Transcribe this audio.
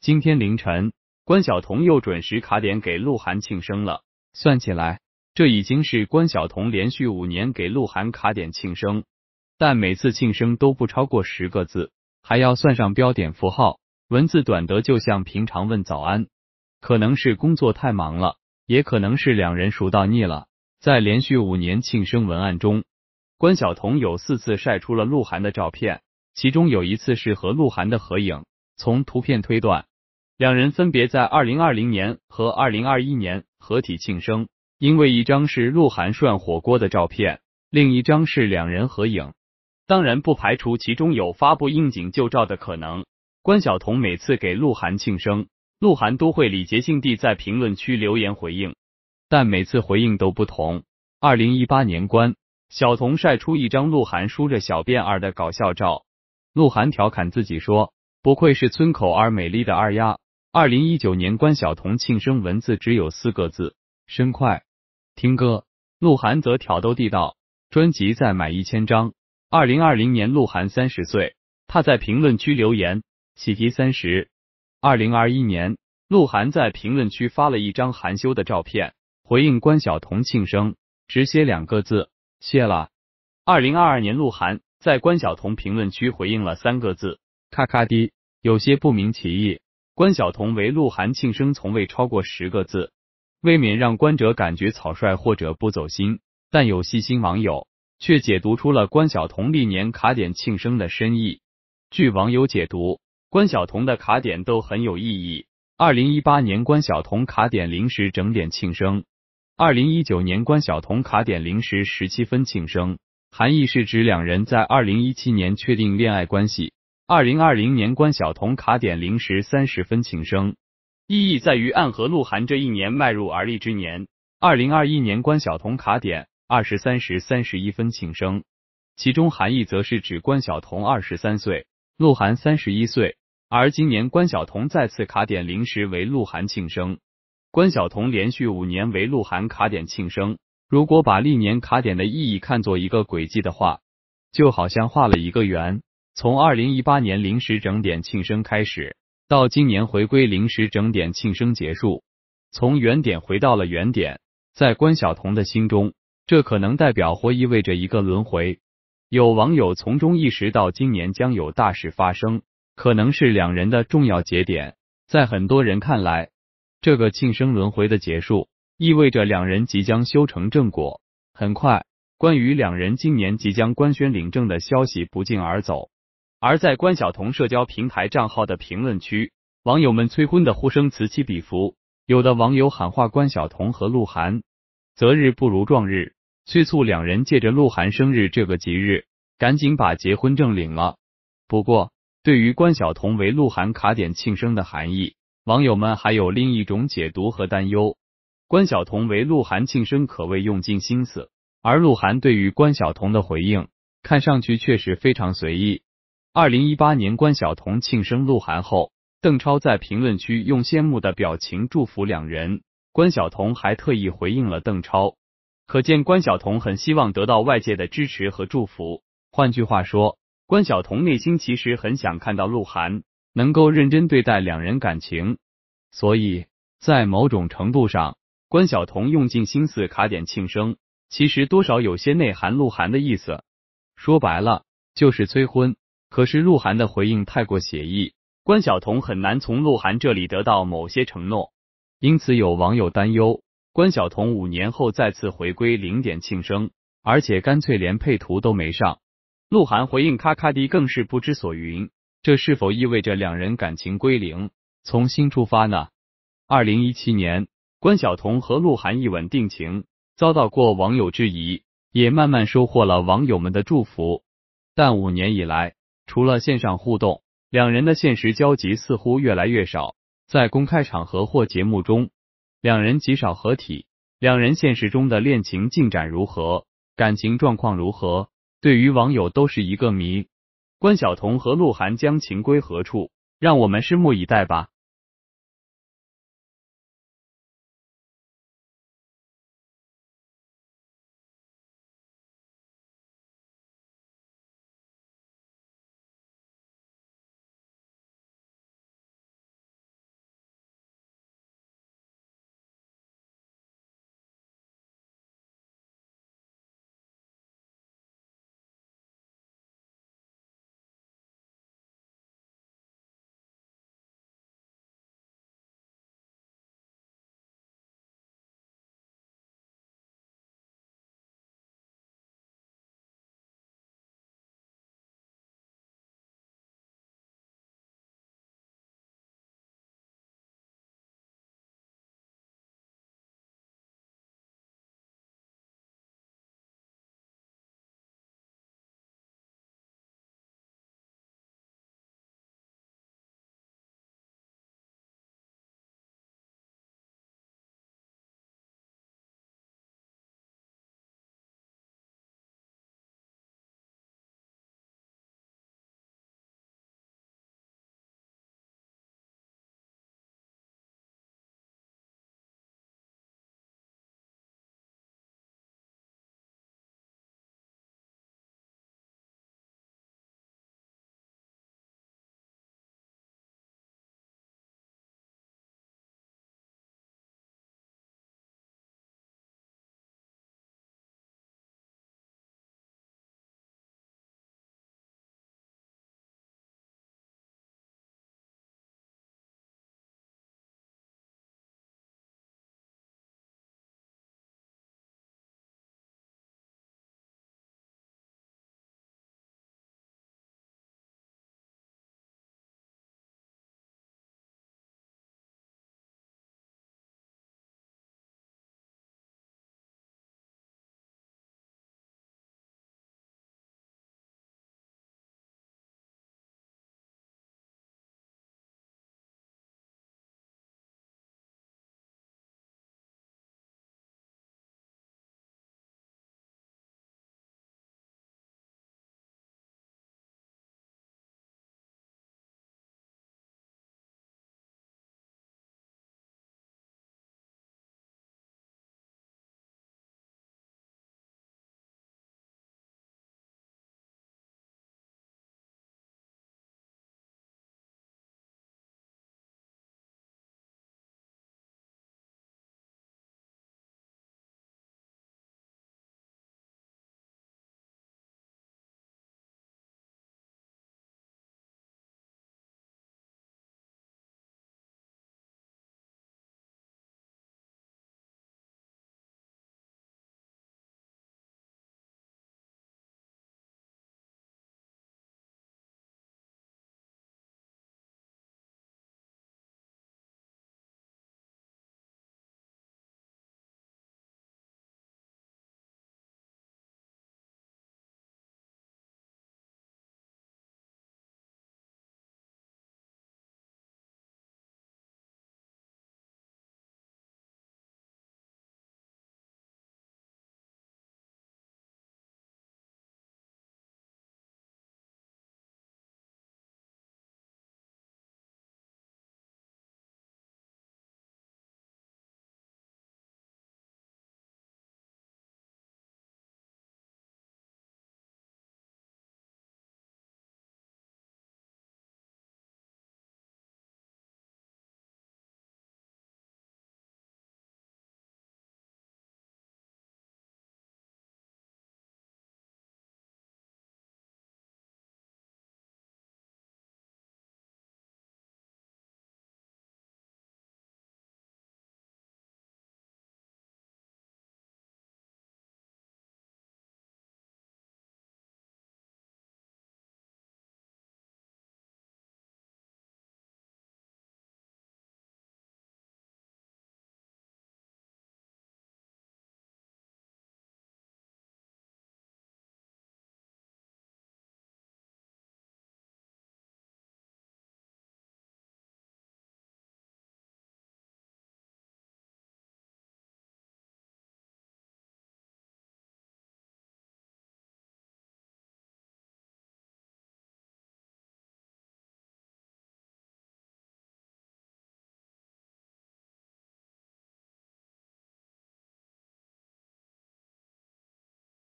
今天凌晨，关晓彤又准时卡点给鹿晗庆生了。算起来，这已经是关晓彤连续五年给鹿晗卡点庆生，但每次庆生都不超过十个字，还要算上标点符号，文字短得就像平常问早安。可能是工作太忙了，也可能是两人熟到腻了。在连续五年庆生文案中，关晓彤有四次晒出了鹿晗的照片，其中有一次是和鹿晗的合影。从图片推断。两人分别在二零二零年和二零二一年合体庆生，因为一张是鹿晗涮火锅的照片，另一张是两人合影。当然，不排除其中有发布应景旧照的可能。关晓彤每次给鹿晗庆生，鹿晗都会礼节性地在评论区留言回应，但每次回应都不同。二零一八年，关晓彤晒出一张鹿晗梳着小辫儿的搞笑照，鹿晗调侃自己说：“不愧是村口儿美丽的二丫。”二零一九年，关晓彤庆生文字只有四个字：生快听歌。鹿晗则挑逗地道：“专辑再买一千张。”二零二零年，鹿晗三十岁，他在评论区留言：“喜提三十。”二零二一年，鹿晗在评论区发了一张含羞的照片，回应关晓彤庆生，只写两个字：谢了。二零二二年，鹿晗在关晓彤评论区回应了三个字：咔咔滴，有些不明其意。关晓彤为鹿晗庆生，从未超过十个字，未免让观者感觉草率或者不走心。但有细心网友却解读出了关晓彤历年卡点庆生的深意。据网友解读，关晓彤的卡点都很有意义。二零一八年，关晓彤卡点零时整点庆生；二零一九年，关晓彤卡点零时十七分庆生，含义是指两人在二零一七年确定恋爱关系。二零二零年，关晓彤卡点零时三十分庆生，意义在于暗合鹿晗这一年迈入而立之年。二零二一年，关晓彤卡点二十三时三十一分庆生，其中含义则是指关晓彤二十三岁，鹿晗三十一岁。而今年关晓彤再次卡点零时为鹿晗庆生，关晓彤连续五年为鹿晗卡点庆生。如果把历年卡点的意义看作一个轨迹的话，就好像画了一个圆。从二零一八年零时整点庆生开始，到今年回归零时整点庆生结束，从原点回到了原点。在关晓彤的心中，这可能代表或意味着一个轮回。有网友从中意识到，今年将有大事发生，可能是两人的重要节点。在很多人看来，这个庆生轮回的结束，意味着两人即将修成正果。很快，关于两人今年即将官宣领证的消息不胫而走。而在关晓彤社交平台账号的评论区，网友们催婚的呼声此起彼伏。有的网友喊话关晓彤和鹿晗：“择日不如撞日”，催促两人借着鹿晗生日这个吉日，赶紧把结婚证领了。不过，对于关晓彤为鹿晗卡点庆生的含义，网友们还有另一种解读和担忧。关晓彤为鹿晗庆生可谓用尽心思，而鹿晗对于关晓彤的回应，看上去确实非常随意。二零一八年，关晓彤庆生鹿晗后，邓超在评论区用羡慕的表情祝福两人。关晓彤还特意回应了邓超，可见关晓彤很希望得到外界的支持和祝福。换句话说，关晓彤内心其实很想看到鹿晗能够认真对待两人感情，所以在某种程度上，关晓彤用尽心思卡点庆生，其实多少有些内涵鹿晗的意思。说白了，就是催婚。可是鹿晗的回应太过写意，关晓彤很难从鹿晗这里得到某些承诺，因此有网友担忧关晓彤五年后再次回归零点庆生，而且干脆连配图都没上。鹿晗回应咔咔的更是不知所云，这是否意味着两人感情归零，从新出发呢？二零一七年，关晓彤和鹿晗一吻定情，遭到过网友质疑，也慢慢收获了网友们的祝福，但五年以来。除了线上互动，两人的现实交集似乎越来越少。在公开场合或节目中，两人极少合体。两人现实中的恋情进展如何，感情状况如何，对于网友都是一个谜。关晓彤和鹿晗将情归何处？让我们拭目以待吧。